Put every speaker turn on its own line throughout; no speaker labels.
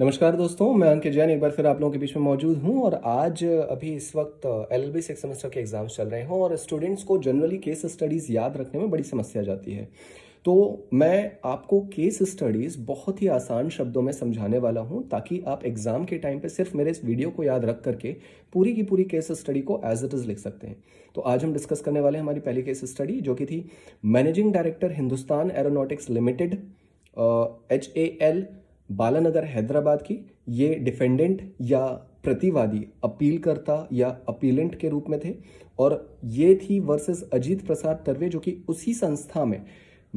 नमस्कार दोस्तों मैं अंकित जैन एक बार फिर आप लोगों के बीच में मौजूद हूं और आज अभी इस वक्त एल एल बी सेमेस्टर के एग्जाम्स चल रहे हैं और स्टूडेंट्स को जनरली केस स्टडीज़ याद रखने में बड़ी समस्या आ जाती है तो मैं आपको केस स्टडीज़ बहुत ही आसान शब्दों में समझाने वाला हूं ताकि आप एग्ज़ाम के टाइम पर सिर्फ मेरे इस वीडियो को याद रख करके पूरी की पूरी केस स्टडी को एज इट इज़ लिख सकते हैं तो आज हम डिस्कस करने वाले हैं हमारी पहली केस स्टडी जो कि थी managing director Hindustan Aeronautics Limited H A L Balanagar Hyderabad की ये डिफेंडेंट या प्रतिवादी अपीलकर्ता या अपीलेंट के रूप में थे और ये थी वर्सेस अजीत प्रसाद तर्वे जो कि उसी संस्था में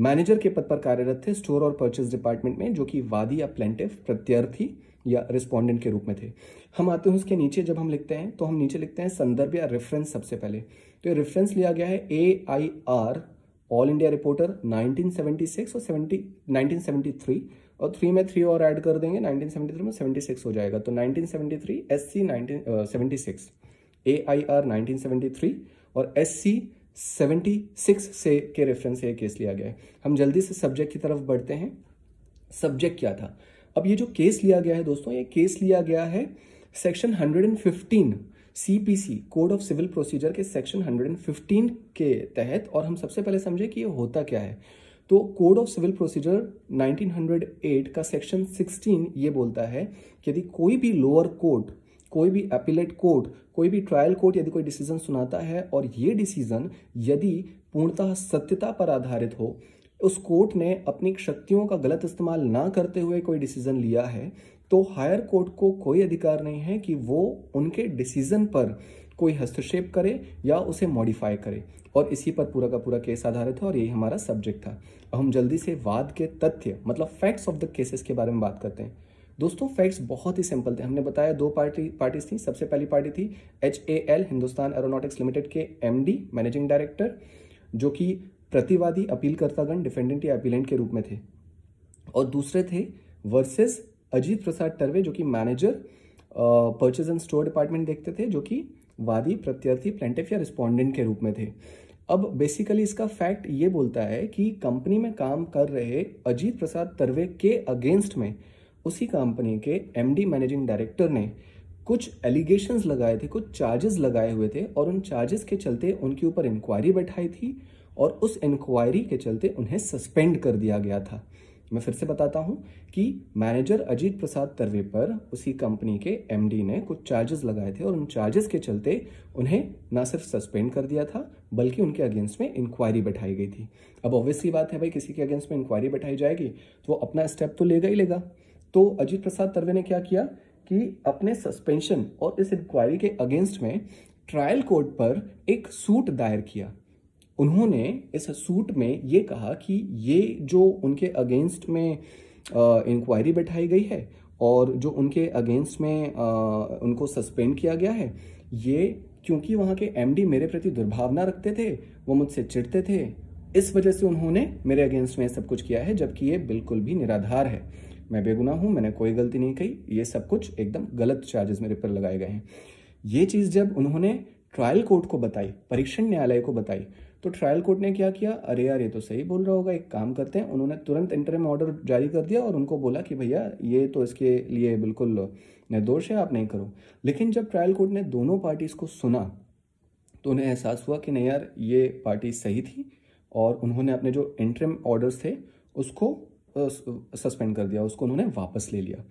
मैनेजर के पद पर कार्यरत थे स्टोर और परचेज डिपार्टमेंट में जो कि वादी या प्लेंटिव प्रत्यर्थी या रिस्पोंडेंट के रूप में थे हम आते हैं उसके नीचे जब हम लिखते हैं तो हम नीचे लिखते हैं संदर्भ या रेफरेंस सबसे पहले तो ये रेफरेंस लिया गया है A I R All India Reporter nineteen और सेवेंटी नाइनटीन और थ्री में थ्री और ऐड कर देंगे 1973 में 76 हो जाएगा तो 1973 S C nineteen seventy six A I R nineteen और एस सी सेवेंटी सिक्स से के रेफरेंस से केस लिया गया है हम जल्दी से सब्जेक्ट की तरफ बढ़ते हैं सब्जेक्ट क्या था अब ये जो केस लिया गया है दोस्तों ये केस लिया गया है section 115 CPC code of civil procedure के सेक्शन 115 के तहत और हम सबसे पहले समझे कि ये होता क्या है तो कोड ऑफ सिविल प्रोसीजर 1908 का सेक्शन 16 ये बोलता है कि यदि कोई भी लोअर कोर्ट कोई भी अपीलेट कोर्ट कोई भी ट्रायल कोर्ट यदि कोई डिसीजन सुनाता है और ये डिसीजन यदि पूर्णतः सत्यता पर आधारित हो उस कोर्ट ने अपनी शक्तियों का गलत इस्तेमाल ना करते हुए कोई डिसीजन लिया है तो हायर कोर्ट को कोई अधिकार नहीं है कि वो उनके डिसीजन पर कोई हस्तक्षेप करे या उसे मॉडिफाई करे और इसी पर पूरा का पूरा केस आधारित है और यही हमारा सब्जेक्ट था अब हम जल्दी से वाद के तथ्य मतलब फैक्ट्स ऑफ द केसेस के बारे में बात करते हैं दोस्तों फैक्ट्स बहुत ही सिंपल थे हमने बताया दो पार्टी पार्टीज थी सबसे पहली पार्टी थी H A L Hindustan Aeronautics Limited के एम डी मैनेजिंग डायरेक्टर जो कि प्रतिवादी अपीलकर्तागण डिफेंडेंट या अपीलेंट के रूप में थे और दूसरे थे वर्सेस अजीत प्रसाद टर्वे जो कि manager purchase and store department देखते थे जो कि वादी प्रत्यर्थी प्लेंटिफ या रिस्पोंडेंट के रूप में थे अब बेसिकली इसका फैक्ट ये बोलता है कि कंपनी में काम कर रहे अजीत प्रसाद तरवे के अगेंस्ट में उसी कंपनी के एमडी मैनेजिंग डायरेक्टर ने कुछ एलिगेशंस लगाए थे कुछ चार्जेस लगाए हुए थे और उन चार्जेस के चलते उनके ऊपर इंक्वायरी बैठाई थी और उस इंक्वायरी के चलते उन्हें सस्पेंड कर दिया गया था मैं फिर से बताता हूँ कि मैनेजर अजीत प्रसाद तरवे पर उसी कंपनी के एमडी ने कुछ चार्जेस लगाए थे और उन चार्जेस के चलते उन्हें ना सिर्फ सस्पेंड कर दिया था बल्कि उनके अगेंस्ट में इंक्वायरी बैठाई गई थी अब ऑब्वियसली बात है भाई किसी के अगेंस्ट में इंक्वायरी बैठाई जाएगी तो वो अपना स्टेप तो लेगा ही लेगा तो अजीत प्रसाद तरवे ने क्या किया कि अपने सस्पेंशन और इस इंक्वायरी के अगेंस्ट में ट्रायल कोर्ट पर एक सूट दायर किया उन्होंने इस सूट में ये कहा कि ये जो उनके अगेंस्ट में इंक्वायरी बैठाई गई है और जो उनके अगेंस्ट में आ, उनको सस्पेंड किया गया है ये क्योंकि वहाँ के एमडी मेरे प्रति दुर्भावना रखते थे वो मुझसे चिढ़ते थे इस वजह से उन्होंने मेरे अगेंस्ट में सब कुछ किया है जबकि ये बिल्कुल भी निराधार है मैं बेगुनाह हूँ मैंने कोई गलती नहीं की ये सब कुछ एकदम गलत चार्जेस मेरे पर लगाए गए हैं ये चीज़ जब उन्होंने ट्रायल कोर्ट को बताई परीक्षण न्यायालय को बताई तो ट्रायल कोर्ट ने क्या किया अरे यार ये तो सही बोल रहा होगा एक काम करते हैं उन्होंने तुरंत इंटरम ऑर्डर जारी कर दिया और उनको बोला कि भैया ये तो इसके लिए बिल्कुल निर्दोष है आप नहीं करो लेकिन जब ट्रायल कोर्ट ने दोनों पार्टीज़ को सुना तो उन्हें एहसास हुआ कि नहीं यार ये पार्टी सही थी और उन्होंने अपने जो इंटरम ऑर्डर्स थे उसको सस्पेंड कर दिया उसको उन्होंने वापस ले लिया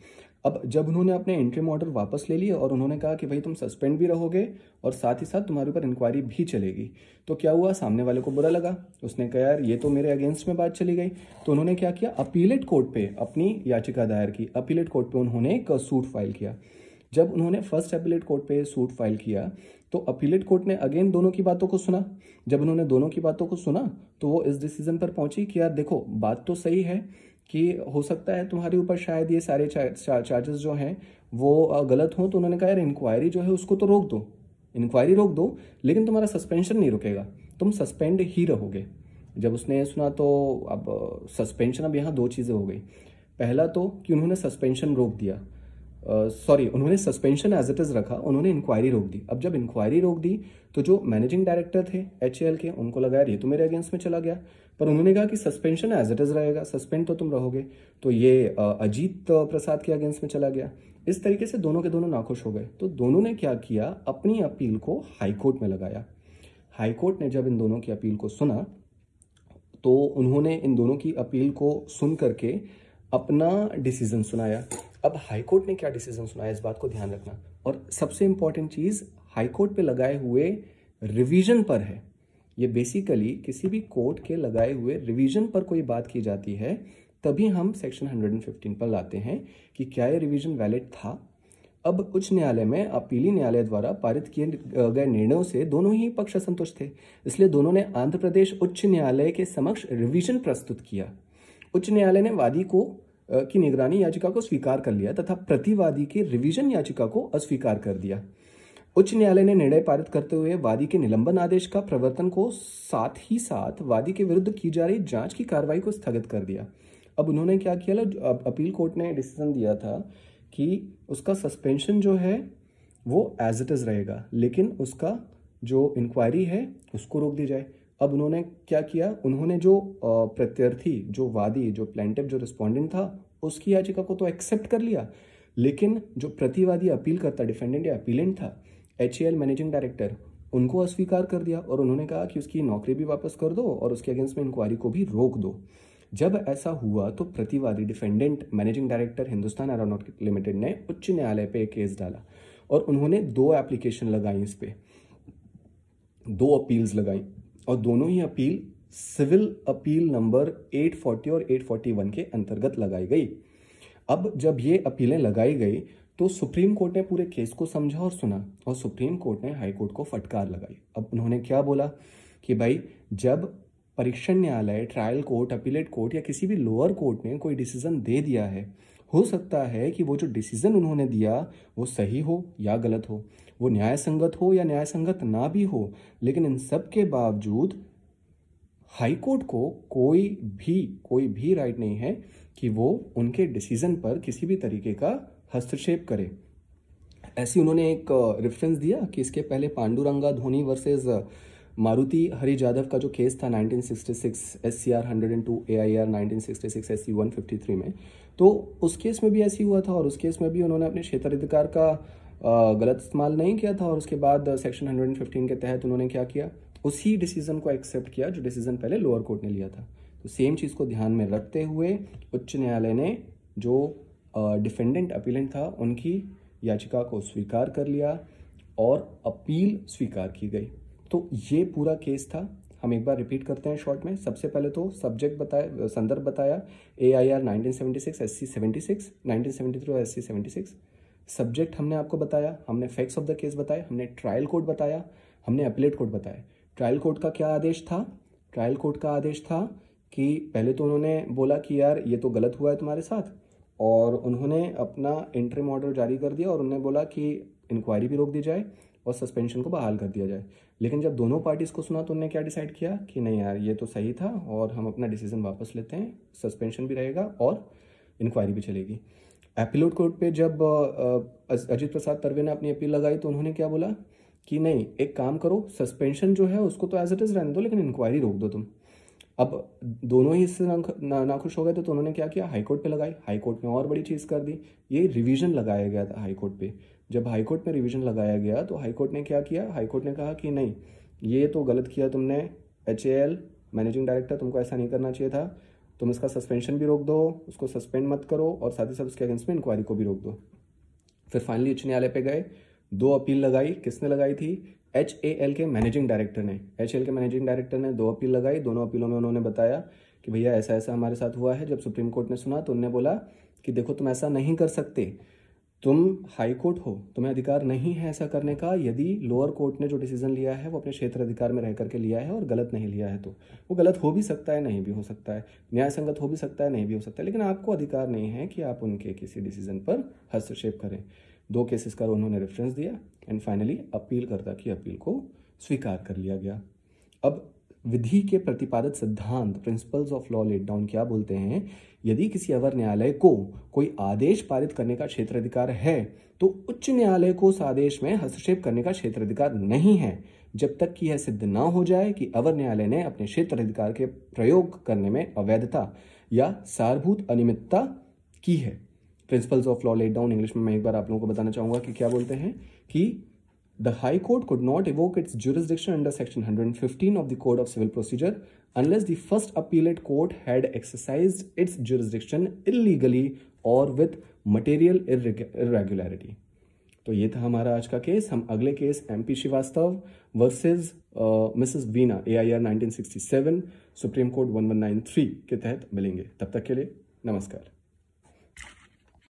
अब जब उन्होंने अपने इंट्रीम ऑर्डर वापस ले लिए और उन्होंने कहा कि भाई तुम सस्पेंड भी रहोगे और साथ ही साथ तुम्हारे ऊपर इंक्वायरी भी चलेगी तो क्या हुआ सामने वाले को बुरा लगा उसने कहा यार ये तो मेरे अगेंस्ट में बात चली गई तो उन्होंने क्या किया अपीलेट कोर्ट पर अपनी याचिका दायर की अपीलेट कोर्ट पर उन्होंने एक सूट फाइल किया जब उन्होंने फर्स्ट अपीलेट कोर्ट पे सूट फाइल किया तो अपीलेट कोर्ट ने अगेन दोनों की बातों को सुना जब उन्होंने दोनों की बातों को सुना तो वो इस डिसीजन पर पहुंची कि यार देखो बात तो सही है कि हो सकता है तुम्हारे ऊपर शायद ये सारे चार्जेस जो हैं वो गलत हों तो उन्होंने कहा यार इंक्वायरी जो है उसको तो रोक दो इंक्वायरी रोक दो लेकिन तुम्हारा सस्पेंशन नहीं रुकेगा तुम सस्पेंड ही रहोगे जब उसने सुना तो अब सस्पेंशन अब यहाँ दो चीज़ें हो गई पहला तो कि उन्होंने सस्पेंशन रोक दिया सॉरी uh, उन्होंने सस्पेंशन एज इट इज़ रखा उन्होंने इंक्वायरी रोक दी अब जब इंक्वायरी रोक दी तो जो मैनेजिंग डायरेक्टर थे एच के उनको लगा यार ये तो मेरे अगेंस्ट में चला गया पर उन्होंने कहा कि सस्पेंशन एज इट इज़ रहेगा सस्पेंड तो तुम रहोगे तो ये अजीत प्रसाद के अगेंस्ट में चला गया इस तरीके से दोनों के दोनों नाखुश हो गए तो दोनों ने क्या किया अपनी अपील को हाईकोर्ट में लगाया हाईकोर्ट ने जब इन दोनों की अपील को सुना तो उन्होंने इन दोनों की अपील को सुन करके अपना डिसीजन सुनाया अब हाईकोर्ट ने क्या डिसीजन सुनाया इस बात को ध्यान रखना और सबसे इंपॉर्टेंट चीज़ हाईकोर्ट पे लगाए हुए रिवीजन पर है ये बेसिकली किसी भी कोर्ट के लगाए हुए रिवीजन पर कोई बात की जाती है तभी हम सेक्शन 115 पर लाते हैं कि क्या ये रिवीजन वैलिड था अब उच्च न्यायालय में अपीली न्यायालय द्वारा पारित किए गए निर्णयों से दोनों ही पक्ष असंतुष्ट थे इसलिए दोनों ने आंध्र प्रदेश उच्च न्यायालय के समक्ष रिविजन प्रस्तुत किया उच्च न्यायालय ने वादी को की निगरानी याचिका को स्वीकार कर लिया तथा प्रतिवादी की रिवीजन याचिका को अस्वीकार कर दिया उच्च न्यायालय ने निर्णय पारित करते हुए वादी के निलंबन आदेश का प्रवर्तन को साथ ही साथ वादी के विरुद्ध की जा रही जांच की कार्रवाई को स्थगित कर दिया अब उन्होंने क्या किया अब अपील कोर्ट ने डिसीजन दिया था कि उसका सस्पेंशन जो है वो एज इट इज़ रहेगा लेकिन उसका जो इंक्वायरी है उसको रोक दी जाए अब उन्होंने क्या किया उन्होंने जो प्रत्यर्थी जो वादी जो प्लेंटिव जो रिस्पोंडेंट था उसकी याचिका को तो एक्सेप्ट कर लिया लेकिन जो प्रतिवादी अपील करता डिफेंडेंट या अपीलेंट था एच मैनेजिंग डायरेक्टर उनको अस्वीकार कर दिया और उन्होंने कहा कि उसकी नौकरी भी वापस कर दो और उसके अगेंस्ट में इंक्वायरी को भी रोक दो जब ऐसा हुआ तो प्रतिवादी defendant managing director Hindustan Aeronautic Limited ने उच्च न्यायालय पे केस डाला और उन्होंने दो एप्लीकेशन लगाई इस पर दो अपील्स लगाई और दोनों ही अपील सिविल अपील नंबर 840 और 841 के अंतर्गत लगाई गई अब जब ये अपीलें लगाई गई तो सुप्रीम कोर्ट ने पूरे केस को समझा और सुना और सुप्रीम कोर्ट ने हाई कोर्ट को फटकार लगाई अब उन्होंने क्या बोला कि भाई जब परीक्षण न्यायालय ट्रायल कोर्ट अपीलेट कोर्ट या किसी भी लोअर कोर्ट ने कोई डिसीजन दे दिया है हो सकता है कि वो जो डिसीजन उन्होंने दिया वो सही हो या गलत हो वो न्याय संगत हो या न्याय संगत ना भी हो लेकिन इन सब के बावजूद हाई कोर्ट को कोई भी कोई भी राइट नहीं है कि वो उनके डिसीजन पर किसी भी तरीके का हस्तक्षेप करे ऐसी उन्होंने एक रेफरेंस दिया कि इसके पहले पांडुरंगा धोनी वर्सेस मारुति हरी जाधव का जो केस था 1966 S C R hundred and two A I R nineteen sixty six S C one fifty three में तो उस केस में भी ऐसी हुआ था और उस केस में भी उन्होंने अपने क्षेत्राधिकार का गलत इस्तेमाल नहीं किया था और उसके बाद सेक्शन हंड्रेड एंड फिफ्टीन के तहत उन्होंने क्या किया उसी डिसीजन को एक्सेप्ट किया जो डिसीजन पहले लोअर कोर्ट ने लिया था तो सेम चीज़ को ध्यान में रखते हुए उच्च न्यायालय ने जो डिफेंडेंट अपीलेंट था उनकी याचिका को स्वीकार कर लिया और अपील स्वीकार की गई तो ये पूरा केस था हम एक बार रिपीट करते हैं शॉर्ट में सबसे पहले तो सब्जेक्ट बताया संदर्भ बताया A I R nineteen seventy six S C seventy six nineteen seventy three और S C seventy six subject हमने आपको बताया हमने फैक्ट्स ऑफ द केस बताए हमने ट्रायल कोर्ट बताया हमने अपीलेट कोर्ट बताया ट्रायल कोर्ट का क्या आदेश था ट्रायल कोर्ट का आदेश था कि पहले तो उन्होंने बोला कि यार ये तो गलत हुआ है तुम्हारे साथ और उन्होंने अपना इंटरम ऑर्डर जारी कर दिया और उन्होंने बोला कि इंक्वायरी भी रोक दी जाए और सस्पेंशन को बहाल कर दिया जाए लेकिन जब दोनों पार्टीज़ को सुना तो उन्होंने क्या डिसाइड किया कि नहीं यार ये तो सही था और हम अपना डिसीजन वापस लेते हैं सस्पेंशन भी रहेगा और इंक्वायरी भी चलेगी अपीलोट कोर्ट पे जब अजीत प्रसाद तरवे ने अपनी अपील लगाई तो उन्होंने क्या बोला कि नहीं एक काम करो सस्पेंशन जो है उसको तो एज इट इज़ रहने दो लेकिन इंक्वायरी रोक दो तुम अब दोनों ही इससे नाखुश हो गए थे तो उन्होंने क्या किया हाईकोर्ट पे लगाई हाईकोर्ट में और बड़ी चीज़ कर दी ये रिवीजन लगाया गया था हाईकोर्ट पे जब हाईकोर्ट में रिवीजन लगाया गया तो हाईकोर्ट ने क्या किया हाईकोर्ट ने कहा कि नहीं ये तो गलत किया तुमने एच मैनेजिंग डायरेक्टर तुमको ऐसा नहीं करना चाहिए था तुम इसका सस्पेंशन भी रोक दो उसको सस्पेंड मत करो और साथ ही साथ उसके अगेंस्ट में इंक्वायरी को भी रोक दो फिर फाइनली उच्च न्यायालय पे गए दो अपील लगाई किसने लगाई थी एच ए एल के मैनेजिंग डायरेक्टर ने एच एल के मैनेजिंग डायरेक्टर ने दो अपील लगाई दोनों अपीलों में उन्होंने बताया कि भैया ऐसा ऐसा हमारे साथ हुआ है जब सुप्रीम कोर्ट ने सुना तो उनने बोला कि देखो तुम ऐसा नहीं कर सकते तुम हाई कोर्ट हो तुम्हें अधिकार नहीं है ऐसा करने का यदि लोअर कोर्ट ने जो डिसीजन लिया है वो अपने क्षेत्र अधिकार में रह करके लिया है और गलत नहीं लिया है तो वो गलत हो भी सकता है नहीं भी हो सकता है न्याय संगत हो भी सकता है नहीं भी हो सकता है लेकिन आपको अधिकार नहीं है कि आप उनके किसी डिसीजन पर हस्तक्षेप करें दो केसेस का उन्होंने रेफरेंस दिया एंड फाइनली अपील करता की अपील को स्वीकार कर लिया गया अब विधि के प्रतिपादित सिद्धांत principles of law laid down क्या बोलते हैं यदि किसी अवर न्यायालय को कोई आदेश पारित करने का क्षेत्र अधिकार है तो उच्च न्यायालय को उस आदेश में हस्तक्षेप करने का क्षेत्र अधिकार नहीं है जब तक कि यह सिद्ध न हो जाए कि अवर न्यायालय ने अपने क्षेत्र अधिकार के प्रयोग करने में अवैधता या सारभूत अनियमितता की है principles of law laid down English में मैं एक बार आप लोगों को बताना चाहूंगा कि क्या बोलते हैं कि the high court could not invoke its jurisdiction under section fifteen of the code of civil procedure unless the first appellate court had exercise its jurisdiction illegally और विथ मटेरियल इेगुलरिटी तो ये था हमारा आज का केस हम अगले केस M P Srivastava versus Mrs Veena A I R nineteen supreme court 1193 के तहत मिलेंगे तब तक के लिए नमस्कार